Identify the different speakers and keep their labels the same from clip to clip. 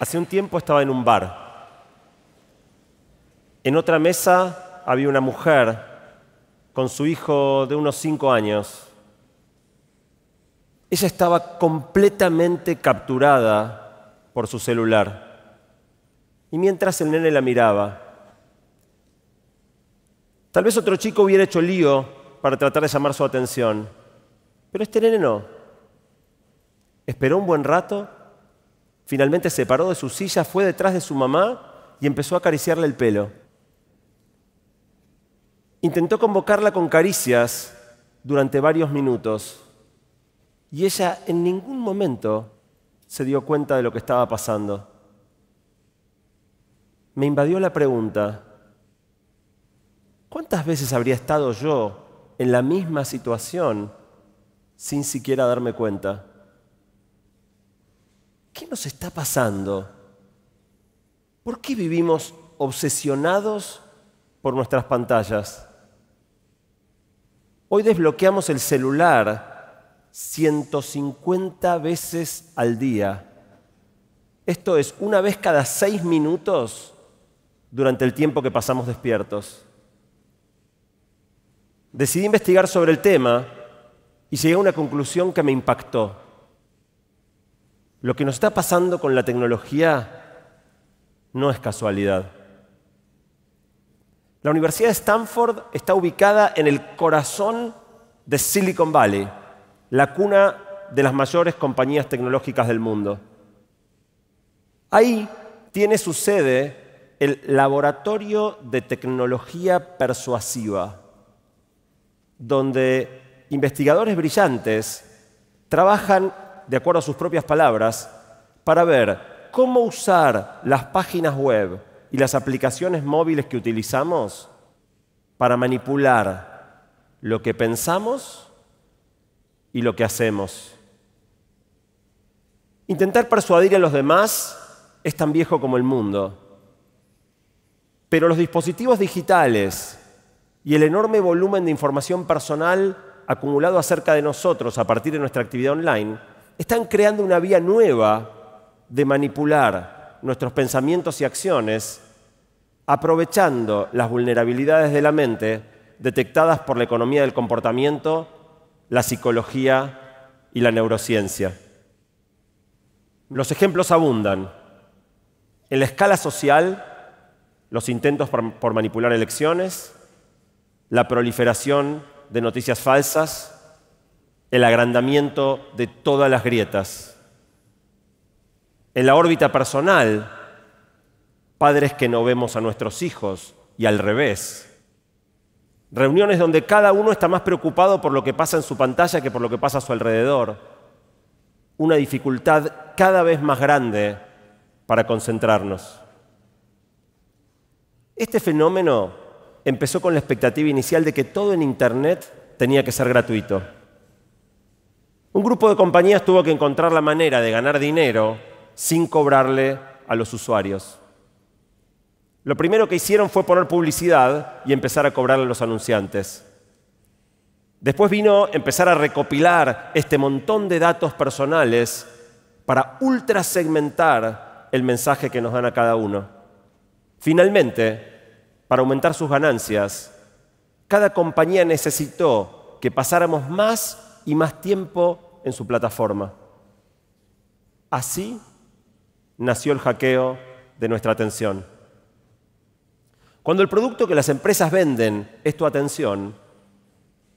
Speaker 1: Hace un tiempo estaba en un bar. En otra mesa había una mujer con su hijo de unos cinco años. Ella estaba completamente capturada por su celular. Y mientras el nene la miraba, tal vez otro chico hubiera hecho lío para tratar de llamar su atención, pero este nene no. Esperó un buen rato Finalmente se paró de su silla, fue detrás de su mamá y empezó a acariciarle el pelo. Intentó convocarla con caricias durante varios minutos y ella en ningún momento se dio cuenta de lo que estaba pasando. Me invadió la pregunta, ¿cuántas veces habría estado yo en la misma situación sin siquiera darme cuenta? nos está pasando? ¿Por qué vivimos obsesionados por nuestras pantallas? Hoy desbloqueamos el celular 150 veces al día. Esto es una vez cada seis minutos durante el tiempo que pasamos despiertos. Decidí investigar sobre el tema y llegué a una conclusión que me impactó. Lo que nos está pasando con la tecnología no es casualidad. La Universidad de Stanford está ubicada en el corazón de Silicon Valley, la cuna de las mayores compañías tecnológicas del mundo. Ahí tiene su sede el Laboratorio de Tecnología Persuasiva, donde investigadores brillantes trabajan de acuerdo a sus propias palabras, para ver cómo usar las páginas web y las aplicaciones móviles que utilizamos para manipular lo que pensamos y lo que hacemos. Intentar persuadir a los demás es tan viejo como el mundo. Pero los dispositivos digitales y el enorme volumen de información personal acumulado acerca de nosotros a partir de nuestra actividad online están creando una vía nueva de manipular nuestros pensamientos y acciones, aprovechando las vulnerabilidades de la mente detectadas por la economía del comportamiento, la psicología y la neurociencia. Los ejemplos abundan. En la escala social, los intentos por, manipular elecciones, la proliferación de noticias falsas, el agrandamiento de todas las grietas. En la órbita personal, padres que no vemos a nuestros hijos y al revés. Reuniones donde cada uno está más preocupado por lo que pasa en su pantalla que por lo que pasa a su alrededor. Una dificultad cada vez más grande para concentrarnos. Este fenómeno empezó con la expectativa inicial de que todo en Internet tenía que ser gratuito. Un grupo de compañías tuvo que encontrar la manera de ganar dinero sin cobrarle a los usuarios. Lo primero que hicieron fue poner publicidad y empezar a cobrarle a los anunciantes. Después vino empezar a recopilar este montón de datos personales para ultra segmentar el mensaje que nos dan a cada uno. Finalmente, para aumentar sus ganancias, cada compañía necesitó que pasáramos más y más tiempo en su plataforma. Así nació el hackeo de nuestra atención. Cuando el producto que las empresas venden es tu atención,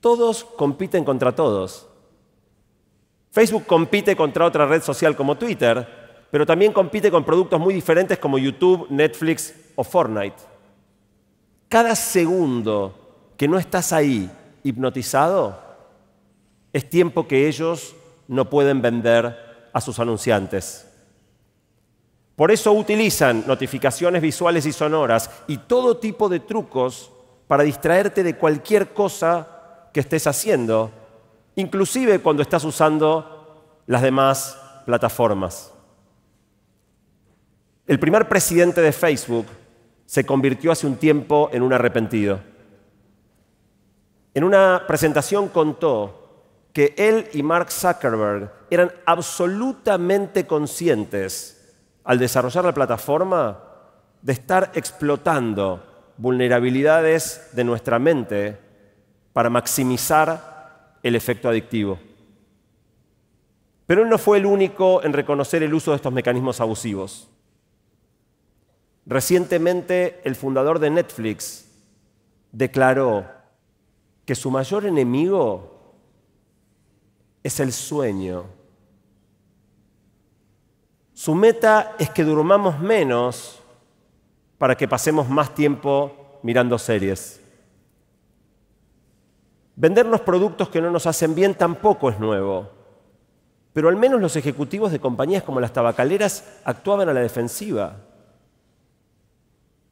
Speaker 1: todos compiten contra todos. Facebook compite contra otra red social como Twitter, pero también compite con productos muy diferentes como YouTube, Netflix o Fortnite. Cada segundo que no estás ahí hipnotizado es tiempo que ellos no pueden vender a sus anunciantes. Por eso utilizan notificaciones visuales y sonoras y todo tipo de trucos para distraerte de cualquier cosa que estés haciendo, inclusive cuando estás usando las demás plataformas. El primer presidente de Facebook se convirtió hace un tiempo en un arrepentido. En una presentación contó que él y Mark Zuckerberg eran absolutamente conscientes al desarrollar la plataforma de estar explotando vulnerabilidades de nuestra mente para maximizar el efecto adictivo. Pero él no fue el único en reconocer el uso de estos mecanismos abusivos. Recientemente el fundador de Netflix declaró que su mayor enemigo es el sueño. Su meta es que durmamos menos para que pasemos más tiempo mirando series. Vendernos productos que no nos hacen bien tampoco es nuevo, pero al menos los ejecutivos de compañías como las tabacaleras actuaban a la defensiva.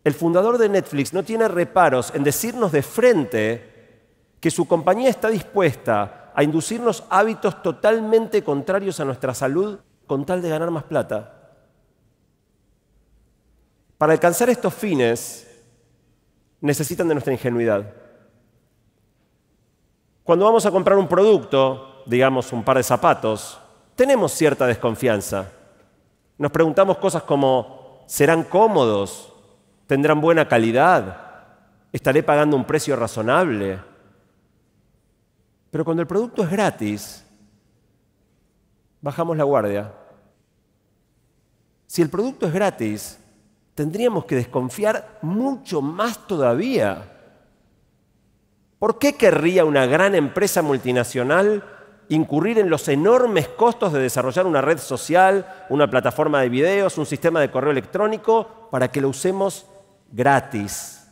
Speaker 1: El fundador de Netflix no tiene reparos en decirnos de frente que su compañía está dispuesta a inducirnos hábitos totalmente contrarios a nuestra salud con tal de ganar más plata. Para alcanzar estos fines necesitan de nuestra ingenuidad. Cuando vamos a comprar un producto, digamos un par de zapatos, tenemos cierta desconfianza. Nos preguntamos cosas como, ¿serán cómodos? ¿Tendrán buena calidad? ¿Estaré pagando un precio razonable? Pero cuando el producto es gratis, bajamos la guardia. Si el producto es gratis, tendríamos que desconfiar mucho más todavía. ¿Por qué querría una gran empresa multinacional incurrir en los enormes costos de desarrollar una red social, una plataforma de videos, un sistema de correo electrónico para que lo usemos gratis?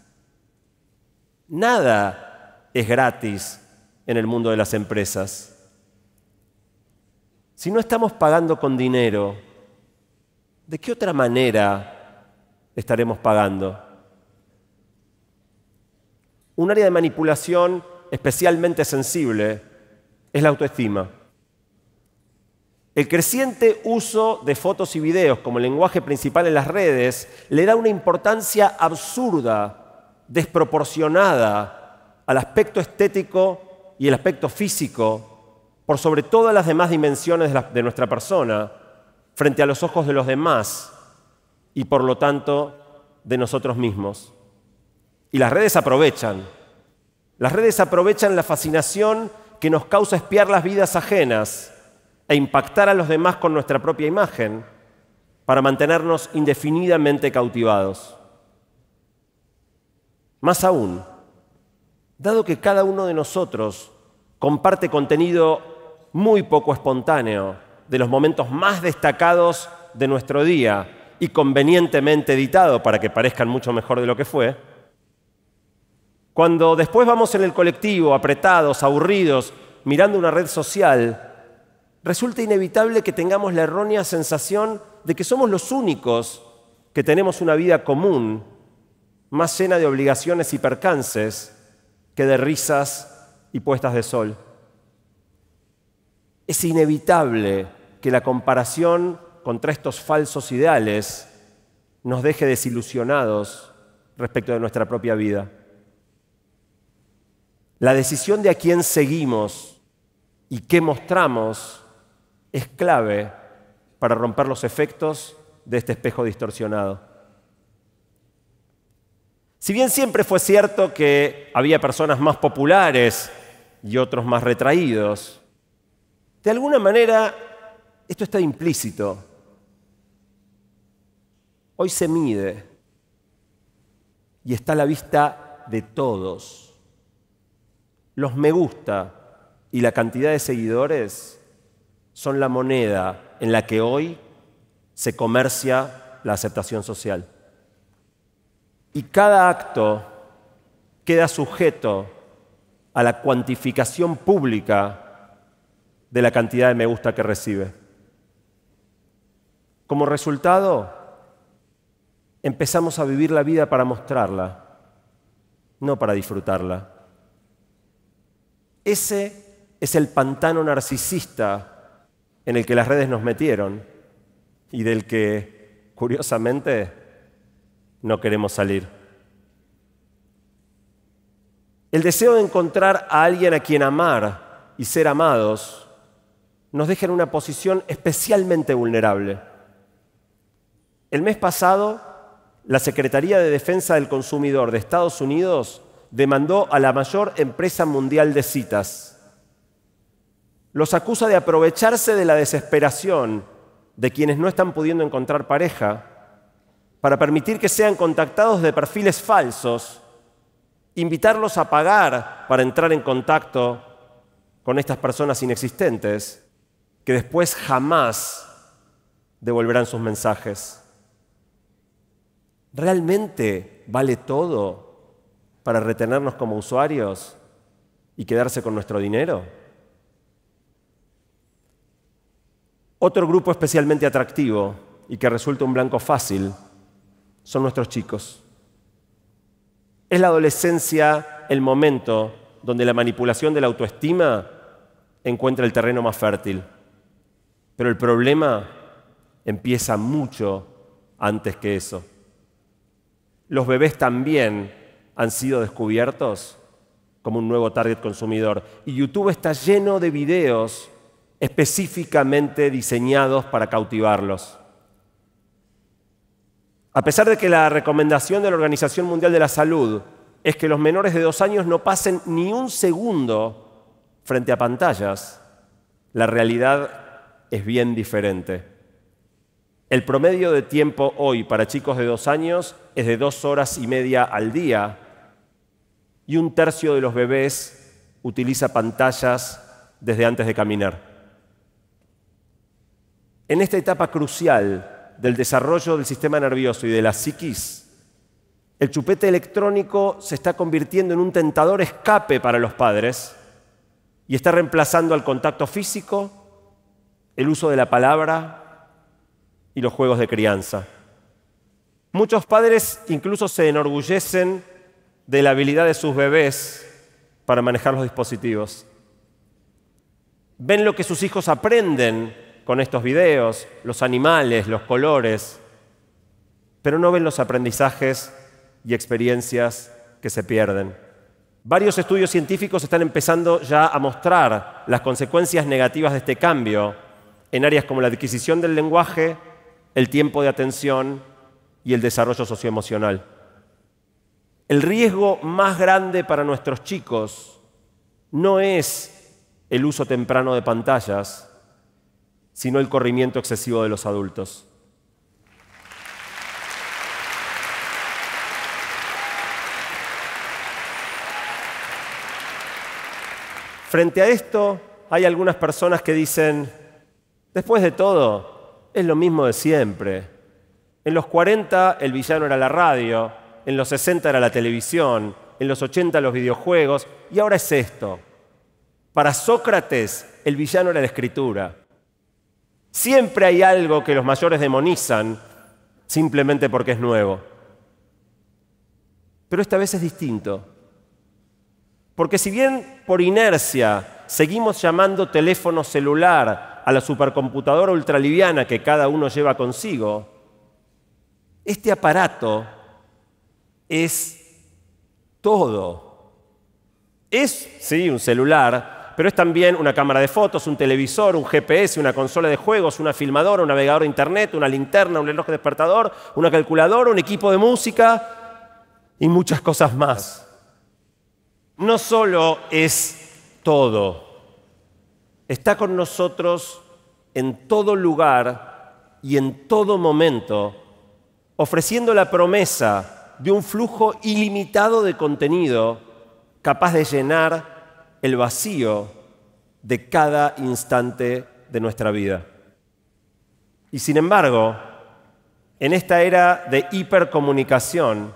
Speaker 1: Nada es gratis en el mundo de las empresas. Si no estamos pagando con dinero, ¿de qué otra manera estaremos pagando? Un área de manipulación especialmente sensible es la autoestima. El creciente uso de fotos y videos como lenguaje principal en las redes le da una importancia absurda, desproporcionada al aspecto estético y el aspecto físico por sobre todas las demás dimensiones de, nuestra persona frente a los ojos de los demás y por lo tanto de nosotros mismos. Y las redes aprovechan. Las redes aprovechan la fascinación que nos causa espiar las vidas ajenas e impactar a los demás con nuestra propia imagen para mantenernos indefinidamente cautivados. Más aún, Dado que cada uno de nosotros comparte contenido muy poco espontáneo de los momentos más destacados de nuestro día y convenientemente editado para que parezcan mucho mejor de lo que fue, cuando después vamos en el colectivo, apretados, aburridos, mirando una red social, resulta inevitable que tengamos la errónea sensación de que somos los únicos que tenemos una vida común, más llena de obligaciones y percances, que de risas y puestas de sol. Es inevitable que la comparación contra estos falsos ideales nos deje desilusionados respecto de nuestra propia vida. La decisión de a quién seguimos y qué mostramos es clave para romper los efectos de este espejo distorsionado. Si bien siempre fue cierto que había personas más populares y otros más retraídos, de alguna manera esto está implícito. Hoy se mide y está a la vista de todos. Los me gusta y la cantidad de seguidores son la moneda en la que hoy se comercia la aceptación social. Y cada acto queda sujeto a la cuantificación pública de la cantidad de me gusta que recibe. Como resultado, empezamos a vivir la vida para mostrarla, no para disfrutarla. Ese es el pantano narcisista en el que las redes nos metieron y del que, curiosamente, no queremos salir. El deseo de encontrar a alguien a quien amar y ser amados nos deja en una posición especialmente vulnerable. El mes pasado, la Secretaría de Defensa del Consumidor de Estados Unidos demandó a la mayor empresa mundial de citas. Los acusa de aprovecharse de la desesperación de quienes no están pudiendo encontrar pareja para permitir que sean contactados de perfiles falsos, invitarlos a pagar para entrar en contacto con estas personas inexistentes, que después jamás devolverán sus mensajes. ¿Realmente vale todo para retenernos como usuarios y quedarse con nuestro dinero? Otro grupo especialmente atractivo y que resulta un blanco fácil son nuestros chicos. Es la adolescencia el momento donde la manipulación de la autoestima encuentra el terreno más fértil. Pero el problema empieza mucho antes que eso. Los bebés también han sido descubiertos como un nuevo target consumidor. Y YouTube está lleno de videos específicamente diseñados para cautivarlos. A pesar de que la recomendación de la Organización Mundial de la Salud es que los menores de dos años no pasen ni un segundo frente a pantallas, la realidad es bien diferente. El promedio de tiempo hoy para chicos de dos años es de dos horas y media al día y un tercio de los bebés utiliza pantallas desde antes de caminar. En esta etapa crucial del desarrollo del sistema nervioso y de la psiquis, el chupete electrónico se está convirtiendo en un tentador escape para los padres y está reemplazando al contacto físico, el uso de la palabra y los juegos de crianza. Muchos padres incluso se enorgullecen de la habilidad de sus bebés para manejar los dispositivos. Ven lo que sus hijos aprenden con estos videos, los animales, los colores, pero no ven los aprendizajes y experiencias que se pierden. Varios estudios científicos están empezando ya a mostrar las consecuencias negativas de este cambio en áreas como la adquisición del lenguaje, el tiempo de atención y el desarrollo socioemocional. El riesgo más grande para nuestros chicos no es el uso temprano de pantallas, sino el corrimiento excesivo de los adultos. Frente a esto, hay algunas personas que dicen, después de todo, es lo mismo de siempre. En los 40 el villano era la radio, en los 60 era la televisión, en los 80 los videojuegos, y ahora es esto. Para Sócrates, el villano era la escritura. Siempre hay algo que los mayores demonizan simplemente porque es nuevo. Pero esta vez es distinto. Porque si bien por inercia seguimos llamando teléfono celular a la supercomputadora ultraliviana que cada uno lleva consigo, este aparato es todo. Es, sí, un celular, pero es también una cámara de fotos, un televisor, un GPS, una consola de juegos, una filmadora, un navegador de internet, una linterna, un reloj despertador, una calculadora, un equipo de música y muchas cosas más. No solo es todo, está con nosotros en todo lugar y en todo momento, ofreciendo la promesa de un flujo ilimitado de contenido capaz de llenar el vacío de cada instante de nuestra vida. Y sin embargo, en esta era de hipercomunicación,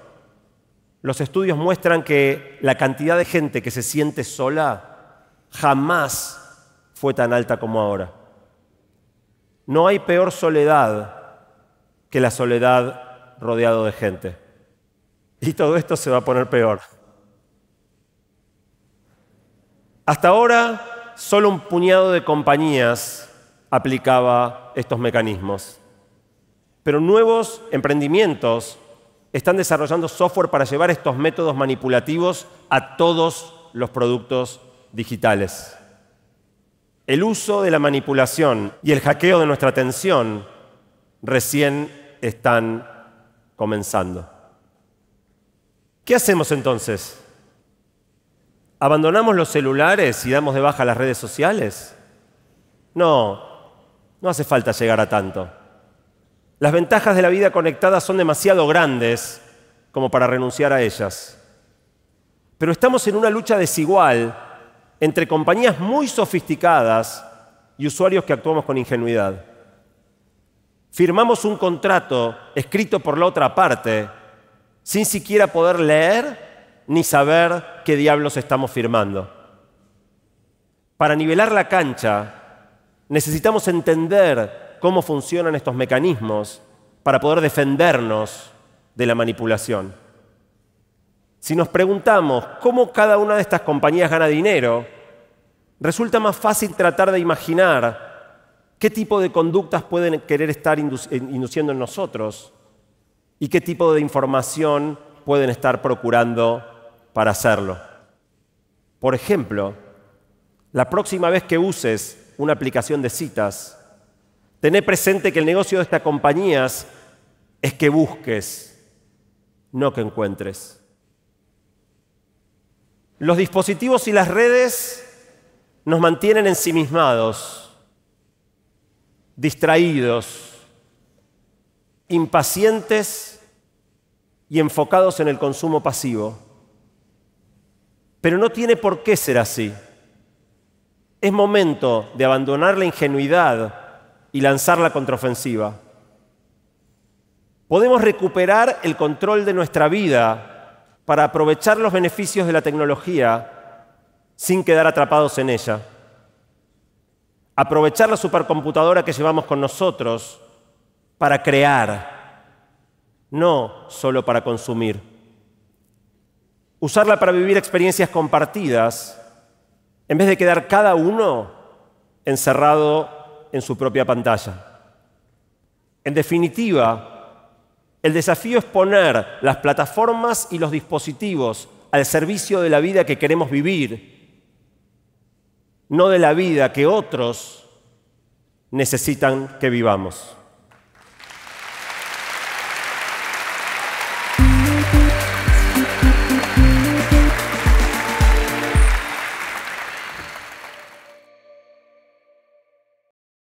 Speaker 1: los estudios muestran que la cantidad de gente que se siente sola jamás fue tan alta como ahora. No hay peor soledad que la soledad rodeado de gente. Y todo esto se va a poner peor. Hasta ahora, solo un puñado de compañías aplicaba estos mecanismos. Pero nuevos emprendimientos están desarrollando software para llevar estos métodos manipulativos a todos los productos digitales. El uso de la manipulación y el hackeo de nuestra atención recién están comenzando. ¿Qué hacemos entonces? ¿Abandonamos los celulares y damos de baja las redes sociales? No, no hace falta llegar a tanto. Las ventajas de la vida conectada son demasiado grandes como para renunciar a ellas. Pero estamos en una lucha desigual entre compañías muy sofisticadas y usuarios que actuamos con ingenuidad. Firmamos un contrato escrito por la otra parte sin siquiera poder leer ni saber qué diablos estamos firmando. Para nivelar la cancha, necesitamos entender cómo funcionan estos mecanismos para poder defendernos de la manipulación. Si nos preguntamos cómo cada una de estas compañías gana dinero, resulta más fácil tratar de imaginar qué tipo de conductas pueden querer estar eh, induciendo en nosotros y qué tipo de información pueden estar procurando para hacerlo. Por ejemplo, la próxima vez que uses una aplicación de citas, tené presente que el negocio de estas compañías es que busques, no que encuentres. Los dispositivos y las redes nos mantienen ensimismados, distraídos, impacientes y enfocados en el consumo pasivo. Pero no tiene por qué ser así. Es momento de abandonar la ingenuidad y lanzar la contraofensiva. Podemos recuperar el control de nuestra vida para aprovechar los beneficios de la tecnología sin quedar atrapados en ella. Aprovechar la supercomputadora que llevamos con nosotros para crear, no solo para consumir usarla para vivir experiencias compartidas, en vez de quedar cada uno encerrado en su propia pantalla. En definitiva, el desafío es poner las plataformas y los dispositivos al servicio de la vida que queremos vivir, no de la vida que otros necesitan que vivamos.